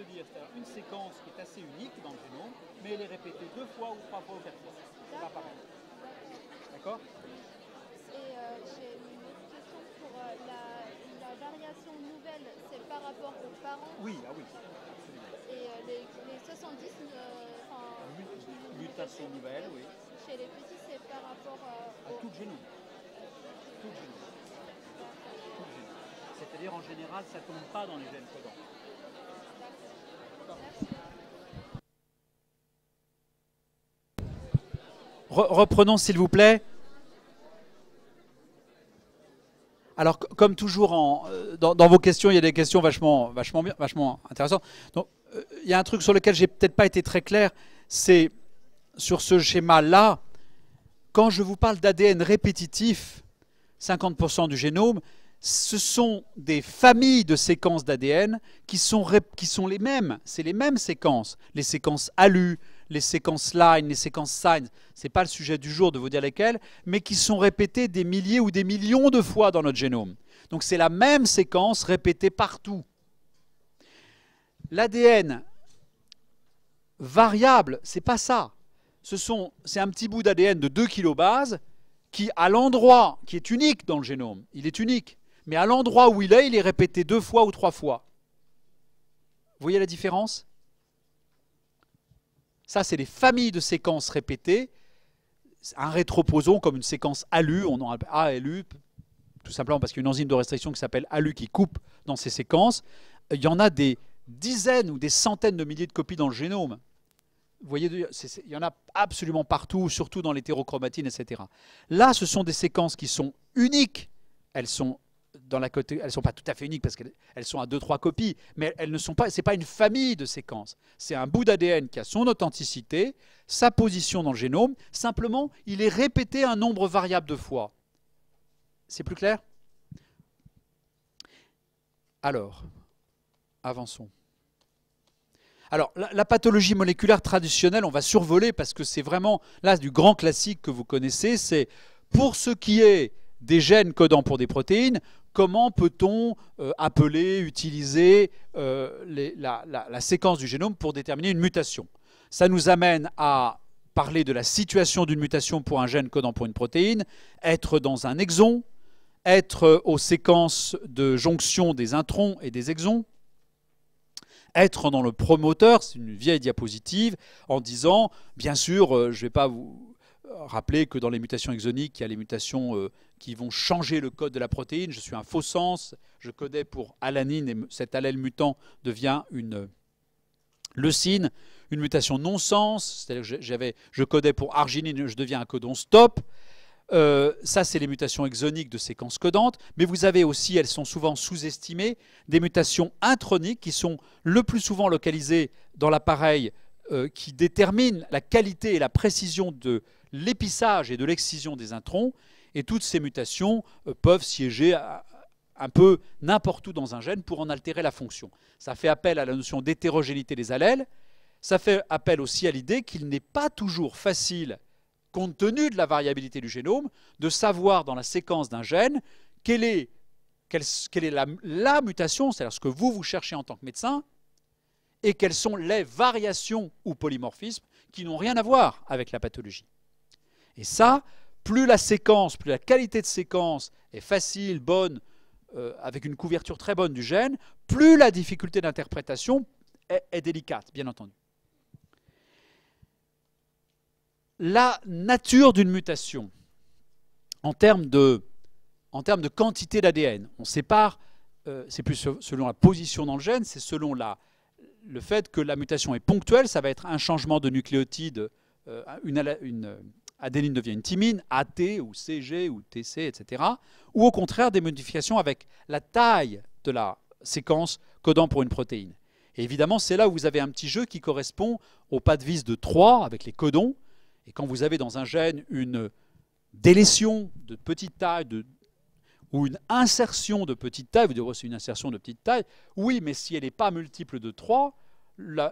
dire, c'est une séquence qui est assez unique dans le génome, mais elle est répétée deux fois ou trois fois ou quatre fois. D'accord Et euh, j'ai une autre question pour euh, la, variation nouvelle, c'est par rapport aux parents Oui, ah oui. Et euh, les, 70, mutations Mutation nouvelle, oui. Chez les petits, c'est par rapport à tout le génome. Tout le génome. C'est-à-dire, en général, ça ne tombe pas dans les gènes codants. reprenons s'il vous plaît. Alors, comme toujours, euh, dans, vos questions, il y a des questions vachement, vachement, bien, vachement intéressantes. Donc, euh, il y a un truc sur lequel j'ai peut-être pas été très clair, c'est sur ce schéma-là, quand je vous parle d'ADN répétitif, 50% du génome, ce sont des familles de séquences d'ADN qui sont, qui sont les mêmes. C'est les mêmes séquences. Les séquences ALU, les séquences line, les séquences signs, ce n'est pas le sujet du jour de vous dire lesquelles, mais qui sont répétées des milliers ou des millions de fois dans notre génome. Donc c'est la même séquence répétée partout. L'ADN variable, c'est pas ça. C'est un petit bout d'ADN de 2 kilobases qui, à l'endroit qui est unique dans le génome, il est unique, mais à l'endroit où il est, il est répété deux fois ou trois fois. Vous voyez la différence ça, c'est des familles de séquences répétées. Un rétroposon comme une séquence ALU, on en appelle ALU, tout simplement parce qu'il y a une enzyme de restriction qui s'appelle ALU qui coupe dans ces séquences. Euh, il y en a des dizaines ou des centaines de milliers de copies dans le génome. Vous voyez, il y en a absolument partout, surtout dans l'hétérochromatine, etc. Là, ce sont des séquences qui sont uniques. Elles sont dans la elles sont pas tout à fait uniques parce qu'elles sont à deux trois copies, mais elles ne sont pas, c'est pas une famille de séquences. C'est un bout d'ADN qui a son authenticité, sa position dans le génome. Simplement, il est répété un nombre variable de fois. C'est plus clair Alors, avançons. Alors, la, pathologie moléculaire traditionnelle, on va survoler parce que c'est vraiment là du grand classique que vous connaissez. C'est pour ce qui est des gènes codant pour des protéines, comment peut-on euh, appeler, utiliser euh, la, séquence du génome pour déterminer une mutation Ça nous amène à parler de la situation d'une mutation pour un gène codant pour une protéine, être dans un exon, être aux séquences de jonction des introns et des exons, être dans le promoteur, c'est une vieille diapositive, en disant, bien sûr, euh, je ne vais pas vous Rappelez que dans les mutations exoniques, il y a les mutations euh, qui vont changer le code de la protéine. Je suis un faux sens, je codais pour alanine et cet allèle mutant devient une euh, leucine, une mutation non-sens, c'est-à-dire que je codais pour arginine, je deviens un codon stop. Euh, ça, c'est les mutations exoniques de séquences codantes, mais vous avez aussi, elles sont souvent sous-estimées, des mutations introniques qui sont le plus souvent localisées dans l'appareil euh, qui détermine la qualité et la précision de l'épissage et de l'excision des introns. Et toutes ces mutations euh, peuvent siéger un peu n'importe où dans un gène pour en altérer la fonction. Ça fait appel à la notion d'hétérogénéité des allèles. Ça fait appel aussi à l'idée qu'il n'est pas toujours facile, compte tenu de la variabilité du génome, de savoir dans la séquence d'un gène quelle est, la, la mutation, c'est-à-dire ce que vous, vous cherchez en tant que médecin, et quelles sont les variations ou polymorphismes qui n'ont rien à voir avec la pathologie. Et ça, plus la séquence, plus la qualité de séquence est facile, bonne, euh, avec une couverture très bonne du gène, plus la difficulté d'interprétation est, délicate, bien entendu. La nature d'une mutation, en termes de, en termes de quantité d'ADN, on sépare, euh, c'est plus selon la position dans le gène, c'est selon la, le fait que la mutation est ponctuelle, ça va être un changement de nucléotide, euh, une, une, euh, adénine devient une thymine, AT ou CG ou TC, etc. Ou au contraire des modifications avec la taille de la séquence codant pour une protéine. évidemment, c'est là où vous avez un petit jeu qui correspond au pas de vis de 3 avec les codons. Et quand vous avez dans un gène une délétion de petite taille, de ou une insertion de petite taille, vous direz, c'est une insertion de petite taille. Oui, mais si elle n'est pas multiple de 3,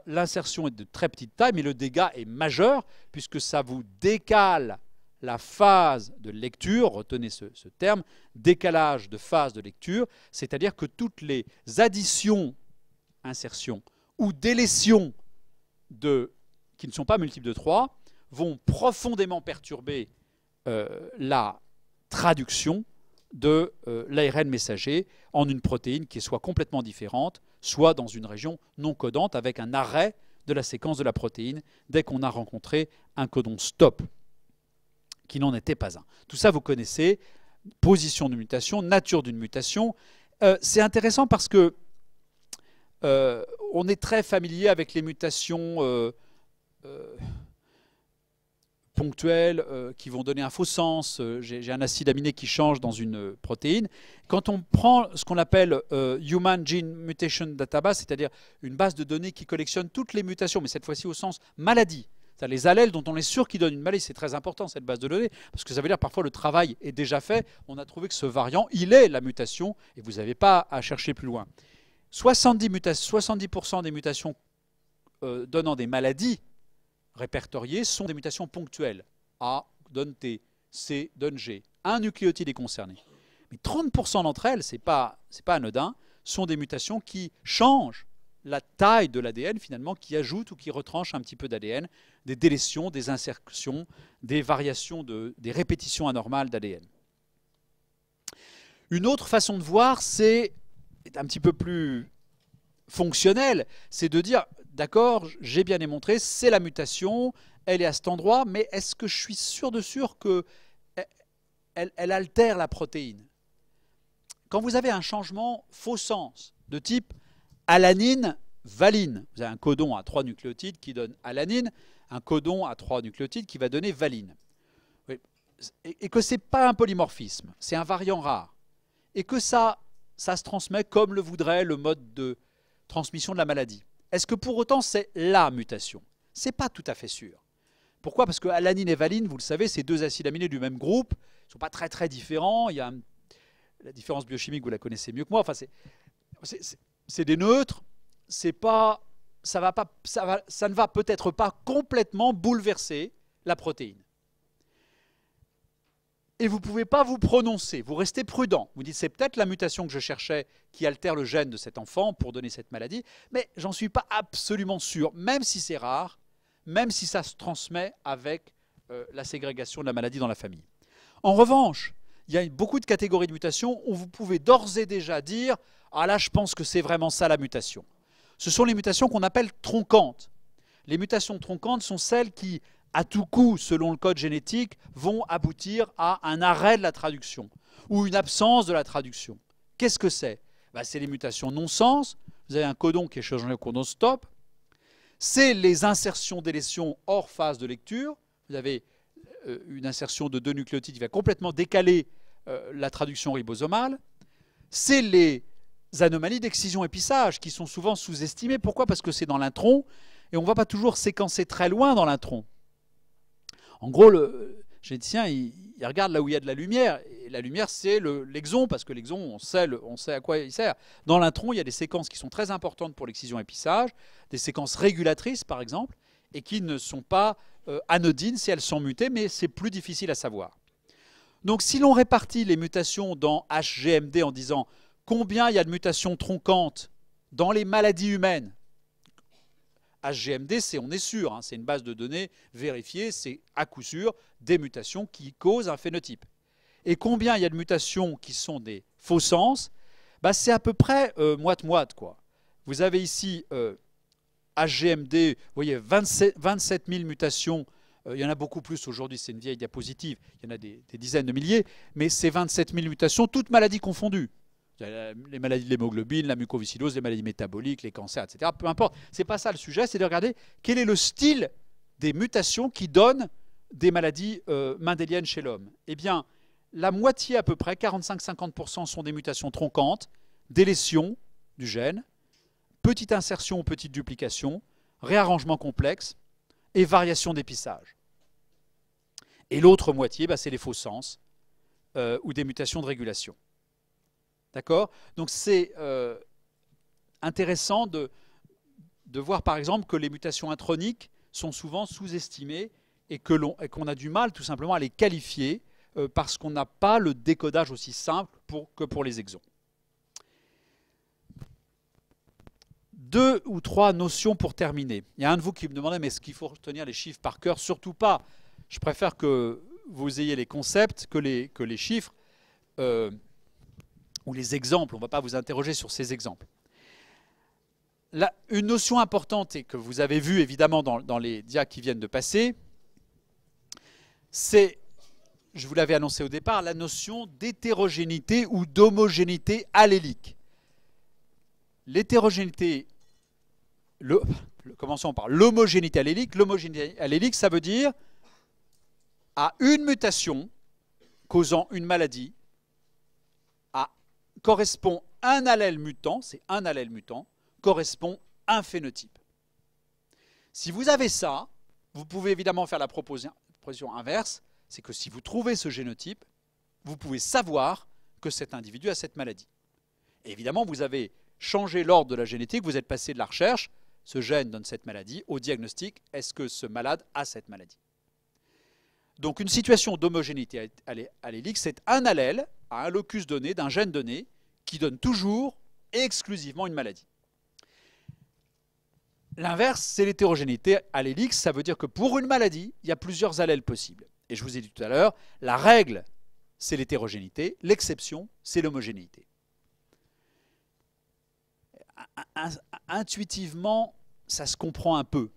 l'insertion est de très petite taille, mais le dégât est majeur, puisque ça vous décale la phase de lecture, retenez ce, terme, décalage de phase de lecture, c'est-à-dire que toutes les additions, insertions ou délétions qui ne sont pas multiples de 3 vont profondément perturber euh, la traduction de euh, l'ARN messager en une protéine qui est soit complètement différente, soit dans une région non codante avec un arrêt de la séquence de la protéine dès qu'on a rencontré un codon stop qui n'en était pas un. Tout ça, vous connaissez, position de mutation, nature d'une mutation. Euh, c'est intéressant parce que euh, on est très familier avec les mutations ponctuelles euh, qui vont donner un faux sens. Euh, j'ai un acide aminé qui change dans une euh, protéine. Quand on prend ce qu'on appelle Human Gene Mutation Database, c'est-à-dire une base de données qui collectionne toutes les mutations, mais cette fois-ci au sens maladie, les allèles dont on est sûr qu'ils donnent une maladie. C'est très important cette base de données, parce que ça veut dire parfois le travail est déjà fait. On a trouvé que ce variant, il est la mutation, et vous n'avez pas à chercher plus loin. 70%, 70 des mutations donnant des maladies Répertoriées sont des mutations ponctuelles. A donne T, C donne G. Un nucléotide est concerné. Mais 30% d'entre elles, ce n'est pas, pas anodin, sont des mutations qui changent la taille de l'ADN finalement, qui ajoutent ou qui retranchent un petit peu d'ADN, des délétions, des insertions, des variations, de, des répétitions anormales d'ADN. Une autre façon de voir, c'est un petit peu plus fonctionnel, c'est de dire d'accord, j'ai bien démontré, c'est la mutation, elle est à cet endroit, mais est-ce que je suis sûr de sûr que eh, elle, altère la protéine Quand vous avez un changement faux sens de type alanine, valine, vous avez un codon à trois nucléotides qui donne alanine, un codon à trois nucléotides qui va donner valine, et que ce n'est pas un polymorphisme, c'est un variant rare, et que ça, ça se transmet comme le voudrait le mode de transmission de la maladie est-ce que pour autant c'est la mutation C'est pas tout à fait sûr. Pourquoi Parce que alanine et valine, vous le savez, c'est deux acides aminés du même groupe, ils sont pas très très différents. Il y a la différence biochimique, vous la connaissez mieux que moi. Enfin, c'est des neutres. C'est pas, ça va pas, ça, ça ne va peut-être pas complètement bouleverser la protéine et vous ne pouvez pas vous prononcer. Vous restez prudent. Vous dites, c'est peut-être la mutation que je cherchais qui altère le gène de cet enfant pour donner cette maladie, mais j'en suis pas absolument sûr, même si c'est rare, même si ça se transmet avec euh, la ségrégation de la maladie dans la famille. En revanche, il y a beaucoup de catégories de mutations où vous pouvez d'ores et déjà dire, ah là, je pense que c'est vraiment ça la mutation. Ce sont les mutations qu'on appelle tronquantes. Les mutations tronquantes sont celles qui à tout coup, selon le code génétique, vont aboutir à un arrêt de la traduction ou une absence de la traduction. Qu'est-ce que c'est bah, C'est les mutations non-sens. Vous avez un codon qui est changé au codon stop. C'est les insertions-délétions hors phase de lecture. Vous avez euh, une insertion de deux nucléotides qui va complètement décaler euh, la traduction ribosomale. C'est les anomalies d'excision-épissage qui sont souvent sous-estimées. Pourquoi Parce que c'est dans l'intron et on ne va pas toujours séquencer très loin dans l'intron. En gros, le généticien, il, regarde là où il y a de la lumière. Et la lumière, c'est l'exon, parce que l'exon, on sait, à quoi il sert. Dans l'intron, il y a des séquences qui sont très importantes pour l'excision-épissage, des séquences régulatrices, par exemple, et qui ne sont pas euh, anodines si elles sont mutées, mais c'est plus difficile à savoir. Donc si l'on répartit les mutations dans HGMD en disant combien il y a de mutations tronquantes dans les maladies humaines, HGMD, on est sûr, hein, c'est une base de données vérifiée, c'est à coup sûr des mutations qui causent un phénotype. Et combien il y a de mutations qui sont des faux sens bah, C'est à peu près euh, moite-moite. quoi. Vous avez ici HGMD, euh, vous voyez 27, 000 mutations euh, il y en a beaucoup plus aujourd'hui, c'est une vieille diapositive, il y en a des, des dizaines de milliers, mais c'est 27 000 mutations, toutes maladies confondues les maladies de l'hémoglobine, la mucoviscidose, les maladies métaboliques, les cancers, etc. Peu importe, n'est pas ça le sujet, c'est de regarder quel est le style des mutations qui donnent des maladies euh, mendéliennes chez l'homme. Eh bien, la moitié à peu près, 45-50% sont des mutations tronquantes, délétion du gène, petite insertion ou petite duplication, réarrangement complexe et variation d'épissage. Et l'autre moitié, bah, c'est les faux sens euh, ou des mutations de régulation. D'accord Donc c'est euh, intéressant de, de, voir par exemple que les mutations introniques sont souvent sous-estimées et qu'on a du mal tout simplement à les qualifier euh, parce qu'on n'a pas le décodage aussi simple que pour les exons. Deux ou trois notions pour terminer. Il y a un de vous qui me demandait mais est-ce qu'il faut retenir les chiffres par cœur Surtout pas. Je préfère que vous ayez les concepts que les, que les chiffres. Euh, ou les exemples, on ne va pas vous interroger sur ces exemples. une notion importante et que vous avez vue évidemment dans, les dias qui viennent de passer, c'est, je vous l'avais annoncé au départ, la notion d'hétérogénéité ou d'homogénéité allélique. L'hétérogénéité, le, commençons par l'homogénéité allélique. L'homogénéité allélique, ça veut dire à une mutation causant une maladie, correspond un allèle mutant, c'est un allèle mutant, correspond un phénotype. Si vous avez ça, vous pouvez évidemment faire la proposition inverse, c'est que si vous trouvez ce génotype, vous pouvez savoir que cet individu a cette maladie. évidemment, vous avez changé l'ordre de la génétique, vous êtes passé de la recherche, ce gène donne cette maladie, au diagnostic, est-ce que ce malade a cette maladie Donc une situation d'homogénéité allélique, c'est un allèle à un locus donné, d'un gène donné, qui donne toujours et exclusivement une maladie. L'inverse, c'est l'hétérogénéité À allélique. Ça veut dire que pour une maladie, il y a plusieurs allèles possibles. Et je vous ai dit tout à l'heure, la règle, c'est l'hétérogénéité. L'exception, c'est l'homogénéité. Intuitivement, ça se comprend un peu.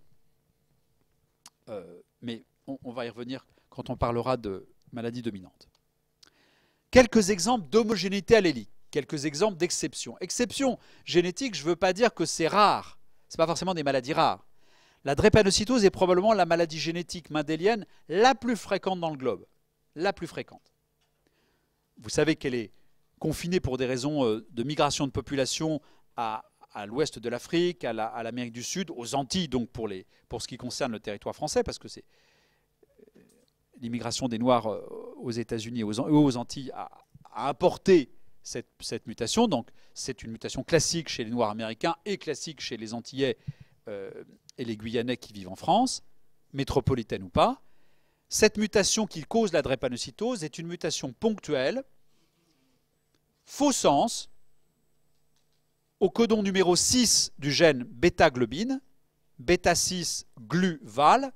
Euh, mais on, on va y revenir quand on parlera de maladie dominante. Quelques exemples d'homogénéité à allélique, quelques exemples d'exceptions. Exception génétique, je ne veux pas dire que c'est rare. Ce n'est pas forcément des maladies rares. La drépanocytose est probablement la maladie génétique mendélienne la plus fréquente dans le globe. La plus fréquente. Vous savez qu'elle est confinée pour des raisons euh, de migration de population à, l'ouest de l'Afrique, à l'Amérique du Sud, aux Antilles, donc pour, les, pour ce qui concerne le territoire français, parce que c'est l'immigration des Noirs euh, aux États-Unis et aux Antilles a, apporté cette, mutation. Donc c'est une mutation classique chez les Noirs américains et classique chez les Antillais euh, et les Guyanais qui vivent en France, métropolitaine ou pas. Cette mutation qui cause la drépanocytose est une mutation ponctuelle, faux sens, au codon numéro 6 du gène bêta-globine, 6 glu val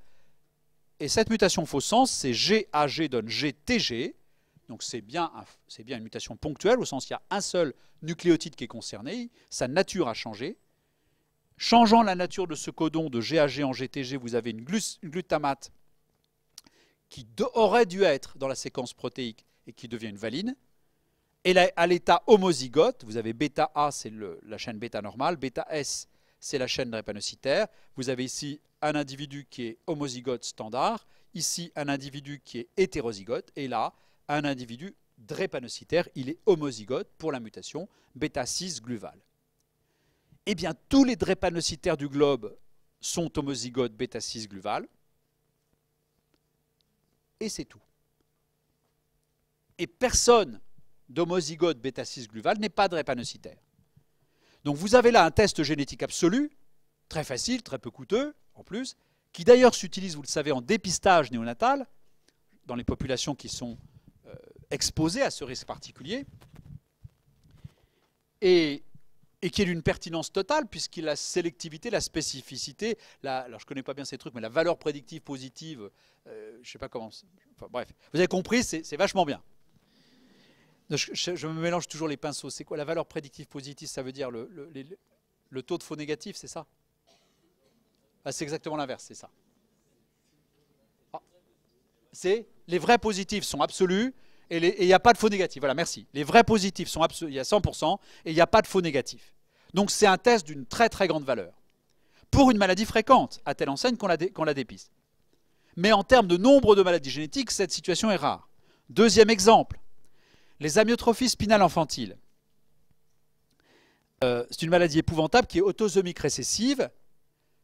et cette mutation faux sens, c'est GAG donne GTG. Donc c'est bien, bien une mutation ponctuelle, au sens qu'il y a un seul nucléotide qui est concerné, sa nature a changé. Changeant la nature de ce codon de GAG en GTG, vous avez une, glutamate qui aurait dû être dans la séquence protéique et qui devient une valine. Et à l'état homozygote, vous avez bêta A, c'est la chaîne bêta normale, bêta S, c'est la chaîne drépanocytaire. Vous avez ici un individu qui est homozygote standard, ici un individu qui est hétérozygote, et là un individu drépanocytaire, il est homozygote pour la mutation bêta 6 gluval. Eh bien, tous les drépanocytaires du globe sont homozygotes bêta 6 gluval, et c'est tout. Et personne d'homozygote bêta 6 gluval n'est pas drépanocytaire. Donc vous avez là un test génétique absolu, très facile, très peu coûteux, en plus, qui d'ailleurs s'utilise, vous le savez, en dépistage néonatal, dans les populations qui sont euh, exposées à ce risque particulier, et, qui est d'une pertinence totale, puisqu'il a la sélectivité, la spécificité, alors je ne connais pas bien ces trucs, mais la valeur prédictive positive, euh, je ne sais pas comment... bref, vous avez compris, c'est vachement bien. Je, me mélange toujours les pinceaux. C'est quoi la valeur prédictive positive Ça veut dire le, le taux de faux négatif, c'est ça bah, c'est exactement l'inverse, c'est ça. Ah. C'est les vrais positifs sont absolus et il n'y a pas de faux négatifs. Voilà, merci. Les vrais positifs sont absolus, il y a 100% et il n'y a pas de faux négatifs. Donc c'est un test d'une très très grande valeur. Pour une maladie fréquente, à telle enseigne qu'on la, qu'on la dépiste. Mais en termes de nombre de maladies génétiques, cette situation est rare. Deuxième exemple, les amyotrophies spinales infantiles. Euh, c'est une maladie épouvantable qui est autosomique récessive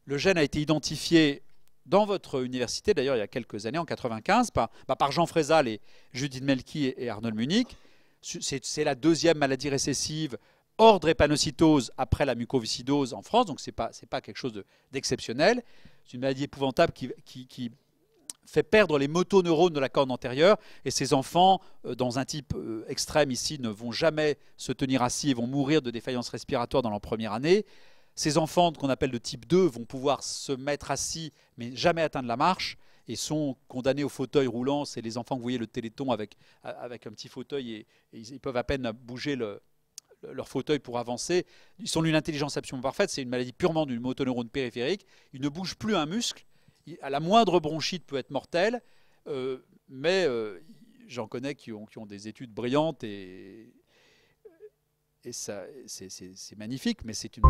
le gène a été identifié dans votre université, d'ailleurs il y a quelques années, en 1995, bah, par, Jean Frézal et Judith Melki et, Arnold Munich. C'est la deuxième maladie récessive hors drépanocytose après la mucoviscidose en France, donc ce n'est pas, pas quelque chose d'exceptionnel. C'est une maladie épouvantable qui, qui fait perdre les motoneurones de la corne antérieure et ces enfants, euh, dans un type euh, extrême ici, ne vont jamais se tenir assis et vont mourir de défaillance respiratoire dans leur première année. Ces enfants qu'on appelle de type 2 vont pouvoir se mettre assis mais jamais atteindre la marche et sont condamnés au fauteuil roulant. C'est les enfants, que vous voyez, le téléthon avec, avec un petit fauteuil et, ils peuvent à peine bouger le, leur fauteuil pour avancer. Ils sont d'une intelligence absolument parfaite. C'est une maladie purement d'une motoneurone périphérique. Ils ne bougent plus un muscle. À la moindre bronchite peut être mortelle, euh, mais euh, j'en connais qui ont, qui ont des études brillantes et, et ça, c'est magnifique, mais c'est une...